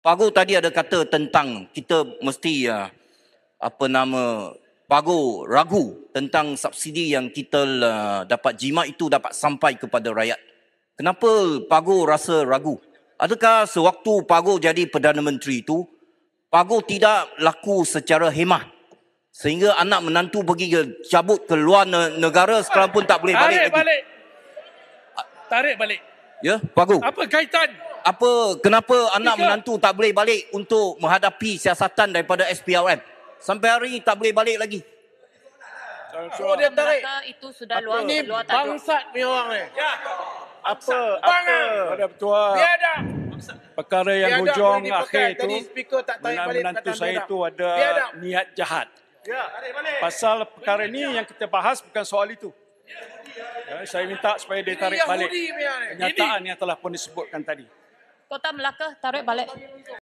Pagu tadi ada kata tentang kita mesti uh, apa nama pagu ragu tentang subsidi yang kita dapat jima itu dapat sampai kepada rakyat. Kenapa pagu rasa ragu? Adakah sewaktu pagu jadi perdana menteri itu pagu tidak laku secara hemah sehingga anak menantu pergi ke, cabut ke luar ne- negara sekarang pun tak boleh balik. Lagi. Tarik balik. Ya, pagu. Apa kaitan? apa kenapa anak menantu tak boleh balik untuk menghadapi siasatan daripada SPRM? Sampai hari tak boleh balik lagi. So, oh, dia tarik. itu sudah luar, ni luar tak bangsat ni orang ni. Ya. Apa? Bangsa. Apa? Ada betul. Perkara yang Biada hujung akhir itu, anak menantu saya itu ada niat jahat. Ya, Pasal perkara ini yang kita bahas bukan soal itu. Ya, ya saya minta supaya dia tarik balik kenyataan yang telah pun disebutkan tadi. Kota Melaka tarik balik.